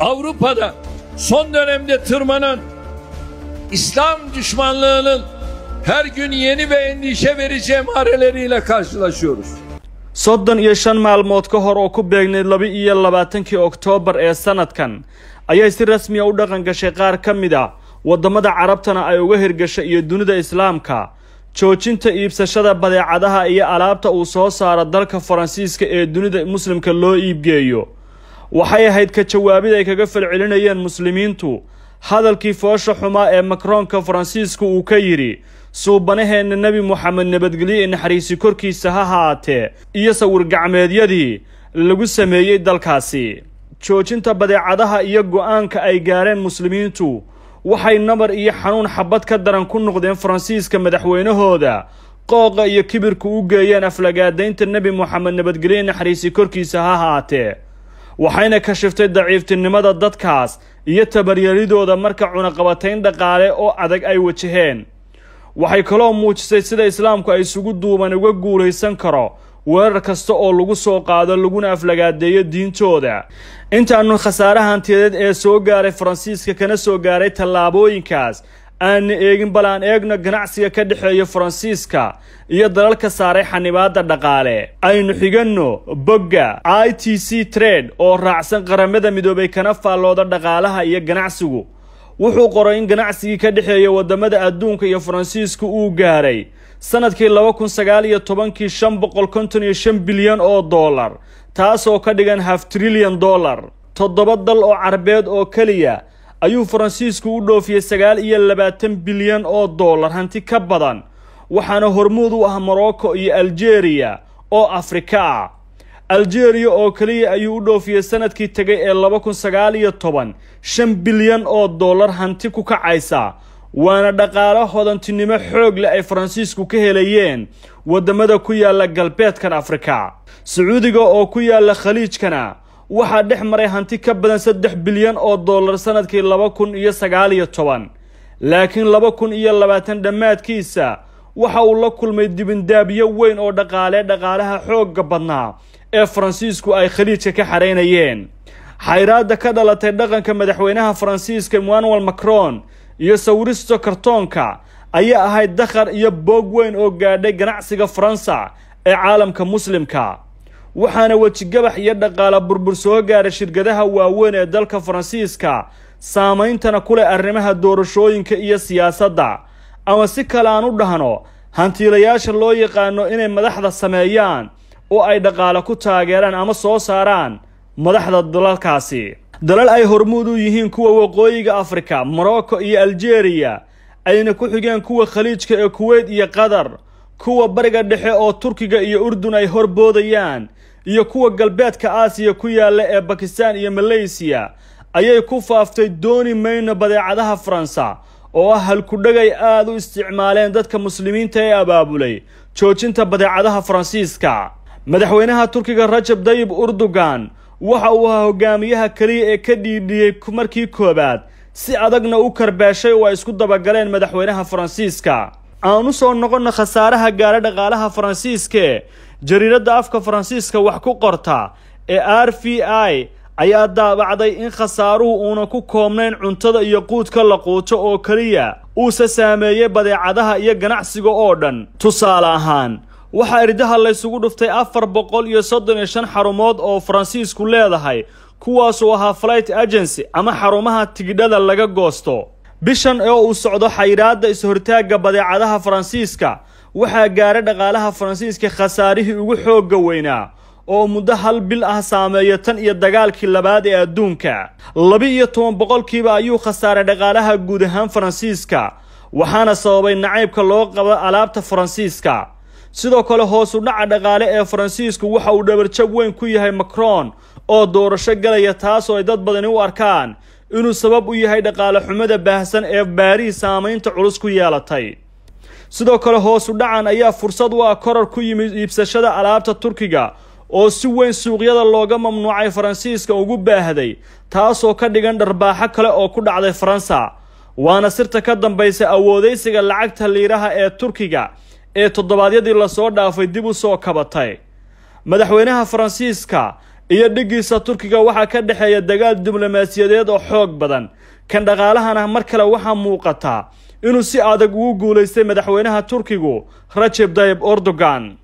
Avrupa'da son dönemde tırmanan İslam düşmanlığının her gün yeni ve endişe verici emareleriyle karşılaşıyoruz. soddon iyo shan maalmood ka hor oo ku beegnay laba-iyo labaatankii oktoobar ee sanadkan ayay si rasmiya u dhaqan gashay qaar ka mid a waddamada carabtana ay uga hirgashay iyo dunida islaamka joojinta iibsashada badeecadaha iyo alaabta uu soo saara dalka faransiiska ee dunida muslimka loo iibgeeyo waxay ahayd ka jawaabid ay kaga falcelinayeen muslimiintu hadalkii foosha xumaa ee makroonka faransiisku uu ka yidhi suubanaheenna nebi moxamed nabadgelyo ee naxariisi korkiisa ha haatee iyo sawir gacmeedyadii lagu sameeyey dalkaasi joojinta badeecadaha iyo go'aanka ay gaareen muslimiintu waxay nabar iyo xanuun xabad ka daran ku noqdeen faransiiska madaxweynahooda qooqa iyo kibirka u geeyeen aflagaadaynta nebi moxamed nabadgelyo ee naxariisi korkiisa ha haatee waxayna kashiftay daciiftinimada dadkaas iyo tabaryaridooda marka cunaqabatayn dhaqaale oo adag ay wajaheen waxay kaloo muujisay sida islaamku ay isugu duuban uga guulaysan karo weerar kasta oo lagu soo qaado laguna aflagaadeeyo diintooda intaanu khasaare hantiyadeed ee soo gaaray faransiiska kana soo gaaray tallaabooyinkaas aan eegin bal aan eegno ganacsiga ka dhexeeya faransiiska iyo dalalka saaray xanibaadda dhaqaale aynu xiganno bogga i t c trade oo raacsan qaramada midoobay kana faallooda dhaqaalaha iyo ganacsigu wuxuu qoray in ganacsigii ka dhexeeya waddamada adduunka iyo faransiiska uu gaaray sannadkii laba kun sagaal iyo tobankii shan boqol konton iyo shan bilyan oo dollar taasoo ka dhigan haf trilyan dollar toddoba dal oo carbeed oo keliya ayuu faransiisku u dhoofiyey sagaal iyo labaatan bilyan oo dollar hanti ka badan waxaana hormuud u ah morocco iyo aljeriya oo afrika ah aljeriya oo keliya ayuu u dhoofiyey sanadkii tegay ee laba kun sagaal iyo toban shan bilyan oo dollar hanti ku kacaysa waana dhaqaalo hodantinimo xoog leh ay faransiisku ka helayeen waddamada ku yaala galbeedkan afrika sacuudiga oo ku yaalla khaliijkana waxaa dhex maray hanti ka badan saddex bilyan oo dollar sanadkii laba kun iyo sagaal iyo toban laakiin laba kun iyo labaatan dhammaadkiisa waxa uu la kulmay dibindaabyo weyn oo dhaqaale dhaqaalaha xoogga badnaa ee faransiisku ay khaliijka ka xareynayeen xayraadda ka dhalatay dhaqanka madaxweynaha faransiiska emmanuel macron iyo sawiristo kartoonka ayaa ahayd dakhar iyo boog weyn oo gaadhay ganacsiga faransa ee caalamka muslimka waxaana wejigabax iyo dhaqaala burbur soo gaaray shirkadaha waaweyn ee dalka faransiiska saamayntana ku leh arrimaha doorashooyinka iyo siyaasadda ama si kale aan u dhahno hantiilayaasha loo yaqaano inay madaxda sameeyaan oo ay dhaqaale ku taageeraan ama soo saaraan madaxda dalalkaasi dalal ay hormuud u yihiin kuwa waqooyiga afrika morocco iyo aljeriya ayna ku xigeen kuwa khaliijka ee kuweyt iyo qatar kuwa bariga dhexe oo turkiga iyo urdun ay horboodayaan iyo kuwa galbeedka aasiya ku yaalla ee bakistan iyo maleysiya ayay ku faaftay dooni mayno badeecadaha faransa oo ah halkudhagay aada u isticmaaleen dadka muslimiinta ee abaabulay joojinta badeecadaha faransiiska madaxweynaha turkiga rajab dayib urdogan waxa uu ahaa hogaamiyaha keliya ee ka dhiidhiyey markii koowaad si adagna u karbeeshay oo ay isku dabagaleen madaxweynaha faransiiska aan u soo noqonna khasaaraha gaara dhaqaalaha faransiiske jariiradda afka faransiiska wax ku qorta ee r v i ayaa daabacday in khasaaruhu uuna ku koobnayn cuntada iyo quudka la quuto oo keliya uuse saameeyey badeecadaha iyo ganacsiga oo dhan tusaale ahaan waxaa irdaha laysugu dhuftay afar boqol iyo soddon iyo shan xarumood oo faransiisku leedahay kuwaasuu ahaa flight agency ama xarumaha tigidhada laga goosto bishan oo uu socdo xayiraadda is-hortaagga badeecadaha faransiiska waxaa gaaray dhaqaalaha faransiiska khasaarihii ugu xoogga weynaa oo muddo hal bil ah saameeya tan iyo dagaalkii labaad ee adduunka laba-iyo toban boqolkiiba ayuu khasaaray dhaqaalaha guud ahaan faransiiska waxaana sababay nacaybka loo qabo alaabta faransiiska sidoo kale hoosu dhaca dhaqaale ee faransiisku waxa uu dhabarjab weyn ku yahay macron oo doorasho galaya taasoo ay dad badani u arkaan inuu sabab u yahay dhaqaale xumada baahsan ee baariis saamaynta culus ku yeelatay sidoo kale hoos u dhacan ayaa fursad u ah korar ku yimid iibsashada alaabta turkiga oo si weyn suuqyada looga mamnuucay faransiiska ugu baahday taasoo ka dhigan dharbaaxo kale oo ku dhacday faransa waana sirta ka dambaysa awoodaysiga lacagta liiraha ee turkiga ee toddobaadyadii lasoo dhaafay dib u soo kabatay madaxweynaha faransiiska iyo dhiggiisa turkiga waxaa ka dhexeeya dagaal diblomaasiyadeed oo xoog badan kan dhaqaalahana ah mar kale waxaa muuqataa inuu si adag ugu guulaystay madaxweynaha turkigu rajeb tayib erdogan